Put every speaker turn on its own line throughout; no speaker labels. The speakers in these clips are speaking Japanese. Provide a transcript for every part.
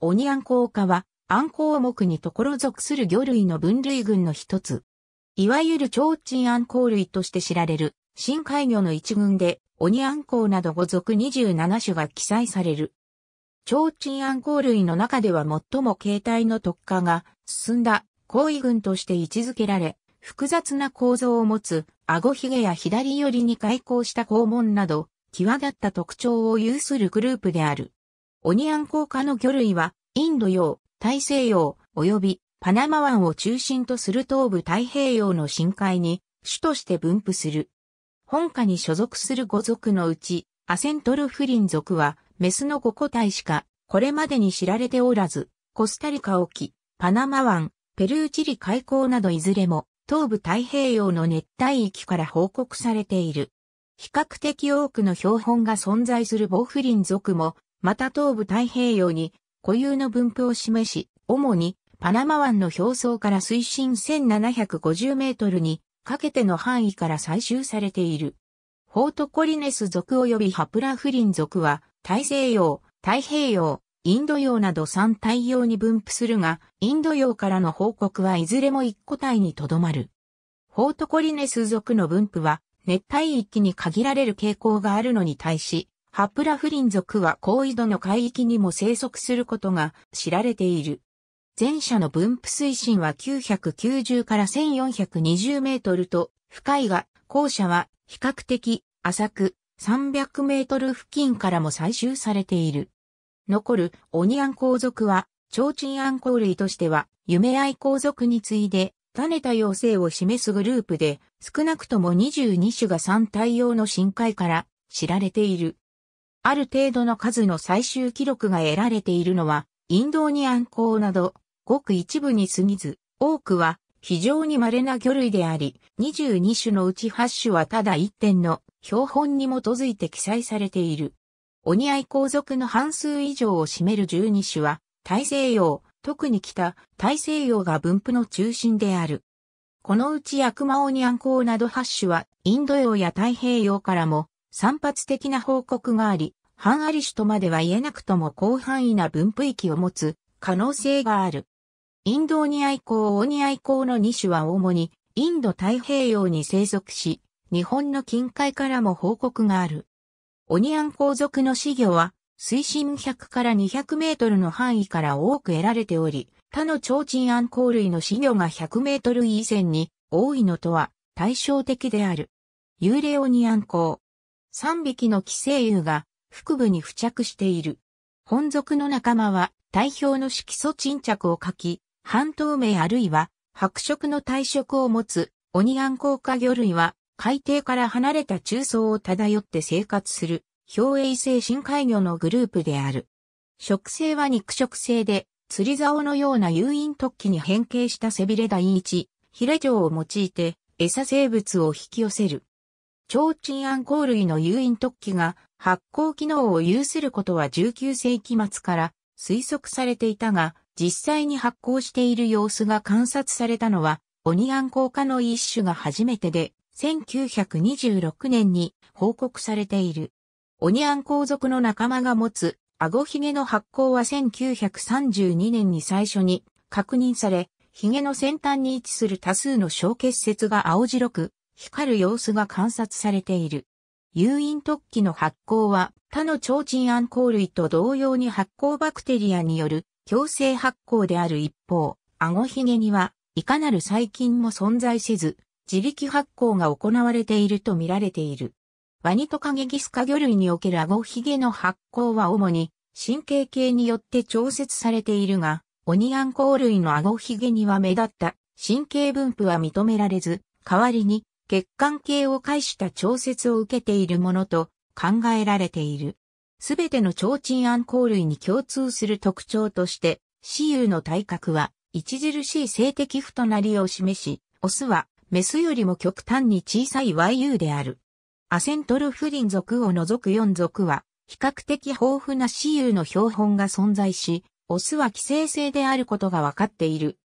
オニアンコウ科は、アンコウ目にところ属する魚類の分類群の一つ。いわゆる超鎮アンコウ類として知られる、深海魚の一群で、オニアンコウなど5属27種が記載される。超鎮アンコウ類の中では最も形態の特化が進んだ行為群として位置づけられ、複雑な構造を持つ、顎ひげや左寄りに開口した肛門など、際立った特徴を有するグループである。オニアンウ科の魚類は、インド洋、大西洋、及びパナマ湾を中心とする東部太平洋の深海に、種として分布する。本家に所属する5族のうち、アセントルフリン族は、メスの5個体しか、これまでに知られておらず、コスタリカ沖、パナマ湾、ペルーチリ海溝などいずれも、東部太平洋の熱帯域から報告されている。比較的多くの標本が存在するボフリン族もまた東部太平洋に固有の分布を示し、主にパナマ湾の表層から水深1750メートルにかけての範囲から採集されている。ホートコリネス属及びハプラフリン属は大西洋、太平洋、インド洋など三太洋に分布するが、インド洋からの報告はいずれも一個体にとどまる。ホートコリネス属の分布は熱帯域に限られる傾向があるのに対し、ハプラフリン族は高緯度の海域にも生息することが知られている。前者の分布水深は990から1420メートルと深いが、後者は比較的浅く300メートル付近からも採集されている。残るオニアン皇族は、超鎮暗鉱類としては、夢愛皇族に次いで、種多様性を示すグループで、少なくとも22種が3対応の深海から知られている。ある程度の数の最終記録が得られているのは、インドニアン港など、ごく一部に過ぎず、多くは非常に稀な魚類であり、22種のうち8種はただ1点の標本に基づいて記載されている。オニアイ皇族の半数以上を占める12種は、大西洋、特に北、大西洋が分布の中心である。このうちヤクマオニアン港など8種は、インド洋や太平洋からも散発的な報告があり、半アリ種とまでは言えなくとも広範囲な分布域を持つ可能性がある。インドオニアイコウオニアイコウの2種は主にインド太平洋に生息し、日本の近海からも報告がある。オニアンコウ属の死魚は水深100から200メートルの範囲から多く得られており、他の超鎮安ウ類の死魚が100メートル以前に多いのとは対照的である。幽霊オニアンコウ。3匹の寄生牛が腹部に付着している。本属の仲間は体表の色素沈着を書き、半透明あるいは白色の体色を持つオニアン効果。魚類は海底から離れた中層を漂って生活する表栄性深海魚のグループである。食性は肉食性で釣り竿のような誘引突起に変形した背びれ第一、ヒレ状を用いて餌生物を引き寄せる。超鎮暗光類の誘引突起が発光機能を有することは19世紀末から推測されていたが、実際に発光している様子が観察されたのは、オニ暗光化の一種が初めてで、1926年に報告されている。オニ暗光族の仲間が持つ、アゴヒゲの発光は1932年に最初に確認され、ヒゲの先端に位置する多数の小結節が青白く、光る様子が観察されている。誘引突起の発酵は他の超鎮暗光類と同様に発酵バクテリアによる強制発酵である一方、顎ひげにはいかなる細菌も存在せず、自力発酵が行われていると見られている。ワニトカゲギスカ魚類における顎ひげの発酵は主に神経系によって調節されているが、オニアンコウ類の顎ひげには目立った神経分布は認められず、代わりに血管系を介した調節を受けているものと考えられている。すべての超鎮暗光類に共通する特徴として、雌雄の体格は著しい性的不となりを示し、オスはメスよりも極端に小さい YU である。アセントルフリン属を除く4属は、比較的豊富な雌雄の標本が存在し、オスは寄生性であることが分かっている。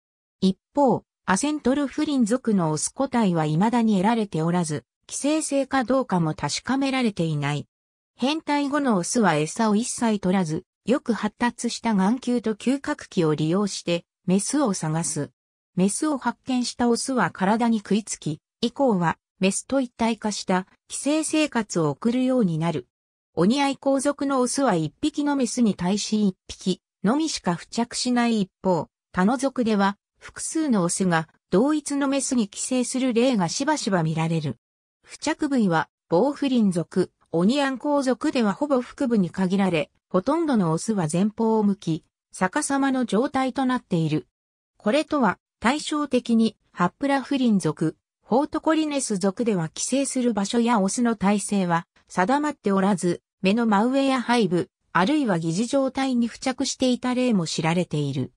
一方、アセントルフリン族のオス個体は未だに得られておらず、寄生性かどうかも確かめられていない。変態後のオスは餌を一切取らず、よく発達した眼球と嗅覚器を利用して、メスを探す。メスを発見したオスは体に食いつき、以降はメスと一体化した寄生生活を送るようになる。お似合い皇族のオスは一匹のメスに対し一匹のみしか付着しない一方、他の族では複数のオスが同一のメスに寄生する例がしばしば見られる。付着部位は、ボ不フリン族、オニアンウ族ではほぼ腹部に限られ、ほとんどのオスは前方を向き、逆さまの状態となっている。これとは、対照的に、ハップラフリン族、ホートコリネス族では寄生する場所やオスの体勢は定まっておらず、目の真上や背部、あるいは疑似状態に付着していた例も知られている。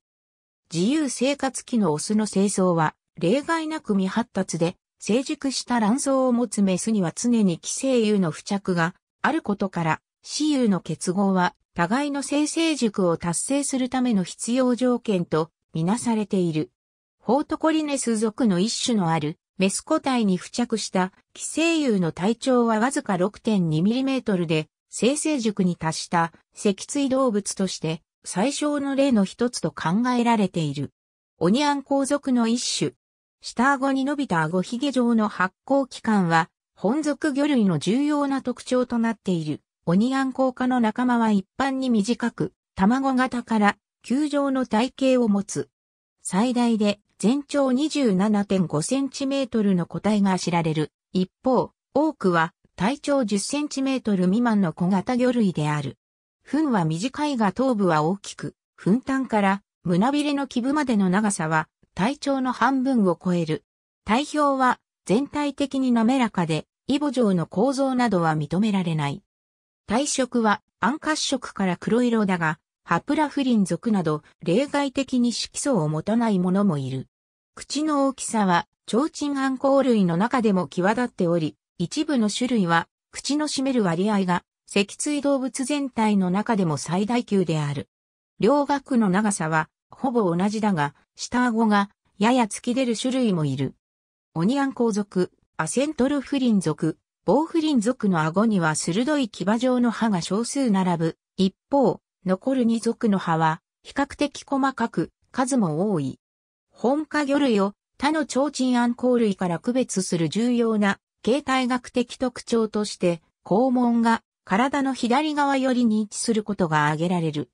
自由生活期のオスの清掃は、例外なく未発達で、成熟した卵巣を持つメスには常に寄生油の付着があることから、雌油の結合は、互いの生成熟を達成するための必要条件と、みなされている。ホートコリネス属の一種のある、メス個体に付着した寄生油の体長はわずか 6.2mm で、生成熟に達した脊椎動物として最小の例の一つと考えられている。オニアン皇族の一種。下顎に伸びた顎髭状の発光器官は、本属魚類の重要な特徴となっている。オニアン効科の仲間は一般に短く、卵型から球状の体型を持つ。最大で全長27.5センチメートルの個体が知られる。一方、多くは体長10センチメートル未満の小型魚類である。糞は短いが頭部は大きく、糞端から胸びれの基部までの長さは体長の半分を超える。体表は全体的に滑らかで、イボ状の構造などは認められない。体色は暗褐色から黒色だが、ハプラフリン属など例外的に色素を持たないものもいる。口の大きさは、提鎮暗光類の中でも際立っており、一部の種類は、口の占める割合が脊椎動物全体の中でも最大級である。両顎の長さはほぼ同じだが、下顎がやや突き出る種類もいる。オニアンウ族、アセントルフリン族、ボーフリン族の顎には鋭い牙状の歯が少数並ぶ。一方、残る2族の歯は比較的細かく数も多い。本科魚類を他の超鎮コウ類から区別する重要な形態学的特徴として、肛門が体の左側よりに位置することが挙げられる。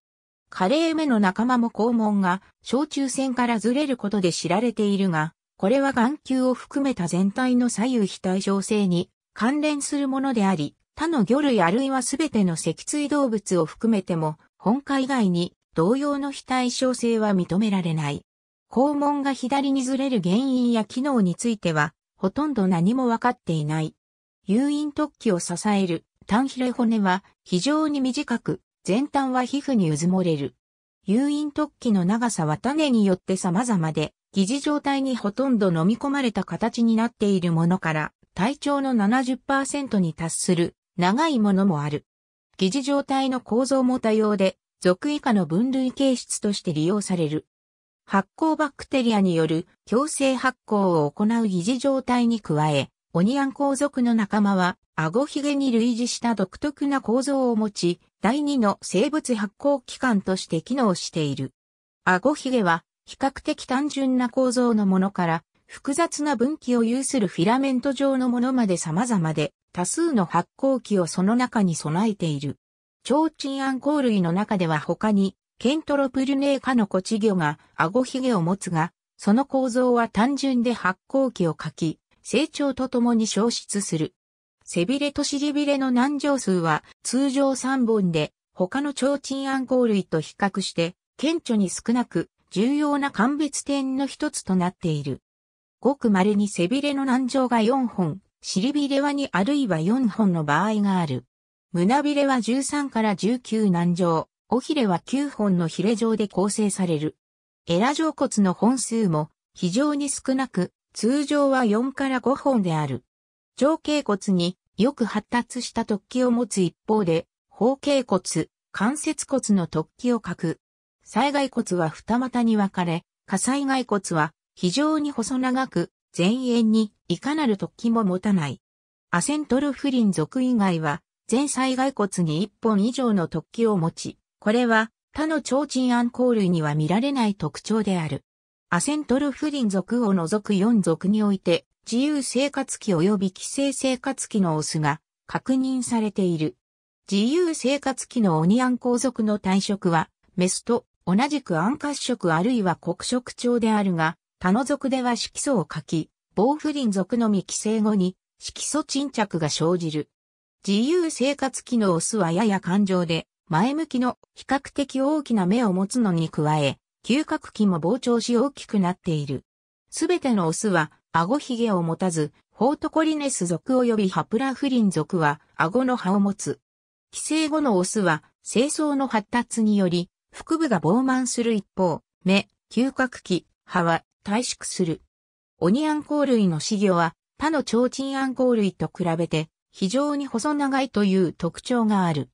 カレー目の仲間も肛門が小中線からずれることで知られているが、これは眼球を含めた全体の左右非対称性に関連するものであり、他の魚類あるいはすべての脊椎動物を含めても、本科以外に同様の非対称性は認められない。肛門が左にずれる原因や機能については、ほとんど何もわかっていない。誘引突起を支える単ひれ骨は非常に短く、前端は皮膚にうずもれる。誘引突起の長さは種によって様々で、疑似状態にほとんど飲み込まれた形になっているものから、体長の70%に達する長いものもある。疑似状態の構造も多様で、属以下の分類形質として利用される。発酵バクテリアによる強制発酵を行う疑似状態に加え、オニアン皇族の仲間は、顎ひげに類似した独特な構造を持ち、第二の生物発光器官として機能している。顎ひげは、比較的単純な構造のものから、複雑な分岐を有するフィラメント状のものまで様々で、多数の発光器をその中に備えている。超鎮暗光類の中では他に、ケントロプルネーカのコチ魚が顎ひげを持つが、その構造は単純で発光器を書き、成長とともに消失する。背びれと尻びれの難上数は通常3本で他の超鎮暗号類と比較して顕著に少なく重要な鑑別点の一つとなっている。ごく稀に背びれの難上が4本、尻びれは2あるいは4本の場合がある。胸びれは13から19難上、尾ひれは9本のひれ状で構成される。エラ上骨の本数も非常に少なく、通常は4から5本である。上頸骨によく発達した突起を持つ一方で、方頸骨、関節骨の突起を欠く。災害骨は二股に分かれ、火災外骨は非常に細長く、前縁にいかなる突起も持たない。アセントルフリン属以外は、全災害骨に1本以上の突起を持ち、これは他の超鎮暗光類には見られない特徴である。アセントルフリン族を除く4族において、自由生活期及び寄生生活期のオスが確認されている。自由生活期のオニアン皇族の体色は、メスと同じく暗褐色あるいは黒色調であるが、他の族では色素を欠き、フリン族のみ寄生後に色素沈着が生じる。自由生活期のオスはやや感情で、前向きの比較的大きな目を持つのに加え、嗅覚器も膨張し大きくなっている。すべてのオスは、顎ひげを持たず、ホートコリネス属及びハプラフリン属は、顎の葉を持つ。寄生後のオスは、清掃の発達により、腹部が膨満する一方、目、嗅覚器、歯は、退縮する。オニアンコウ類の死魚は、他の超鎮アンコウ類と比べて、非常に細長いという特徴がある。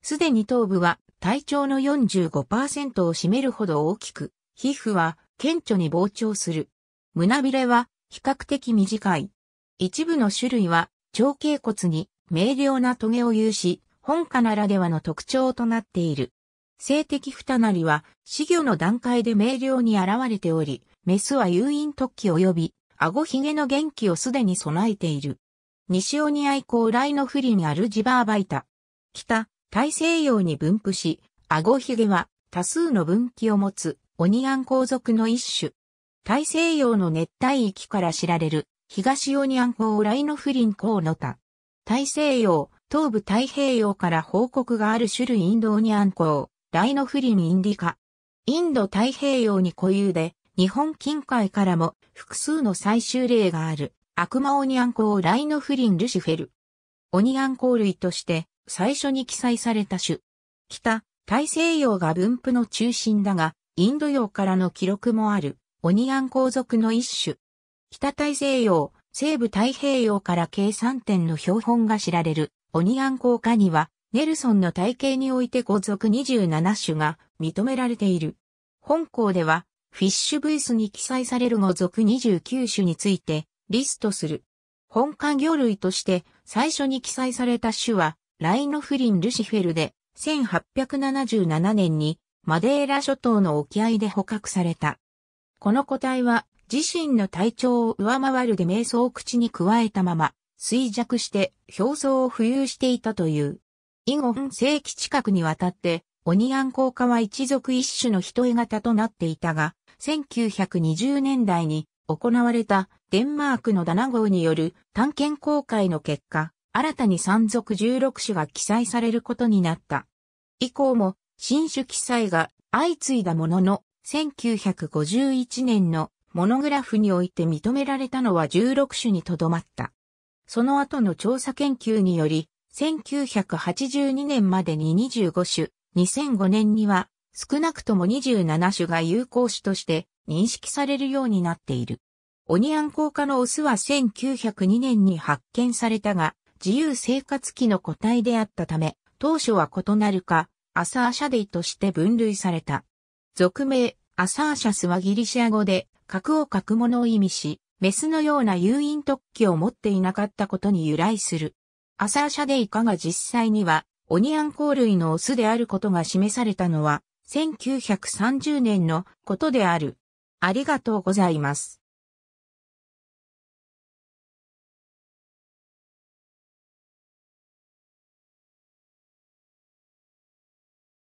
すでに頭部は体長の45%を占めるほど大きく、皮膚は顕著に膨張する。胸びれは比較的短い。一部の種類は長頸骨に明瞭な棘を有し、本科ならではの特徴となっている。性的ふたなりは、死魚の段階で明瞭に現れており、メスは誘引突起及び、顎ひげの元気をすでに備えている。西尾にアイライの不利にあるジバーバイタ。北、大西洋に分布し、アゴヒゲは多数の分岐を持つオニアン皇属の一種。大西洋の熱帯域から知られる東オニアン鉱ライノフリンウの他。大西洋、東部太平洋から報告がある種類インドオニアンウ、ライノフリンインディカ。インド太平洋に固有で、日本近海からも複数の採集例がある悪魔オニアンウライノフリンルシフェル。オニアンウ類として最初に記載された種。北、大西洋が分布の中心だが、インド洋からの記録もある、オニアン皇族の一種。北大西洋、西部太平洋から計3点の標本が知られる、オニアン皇家には、ネルソンの体系において皇族27種が認められている。本校では、フィッシュブイスに記載される5族29種について、リストする。本家魚類として最初に記載された種は、ライノフリン・ルシフェルで、1877年にマデーラ諸島の沖合で捕獲された。この個体は自身の体調を上回るで瞑想を口に加えたまま衰弱して表層を浮遊していたという。以後半世紀近くにわたってオニアン効果は一族一種の一重型となっていたが、1920年代に行われたデンマークのダナ号による探検公開の結果、新たに山賊16種が記載されることになった。以降も、新種記載が相次いだものの、1951年のモノグラフにおいて認められたのは16種にとどまった。その後の調査研究により、1982年までに25種、2005年には少なくとも27種が有効種として認識されるようになっている。オニアン効果のオスは1902年に発見されたが、自由生活期の個体であったため、当初は異なるか、アサーシャデイとして分類された。俗名、アサーシャスはギリシア語で、核を核物を意味し、メスのような誘引突起を持っていなかったことに由来する。アサーシャデイカが実際には、オニアンコウ類のオスであることが示されたのは、1930年のことである。ありがとうございます。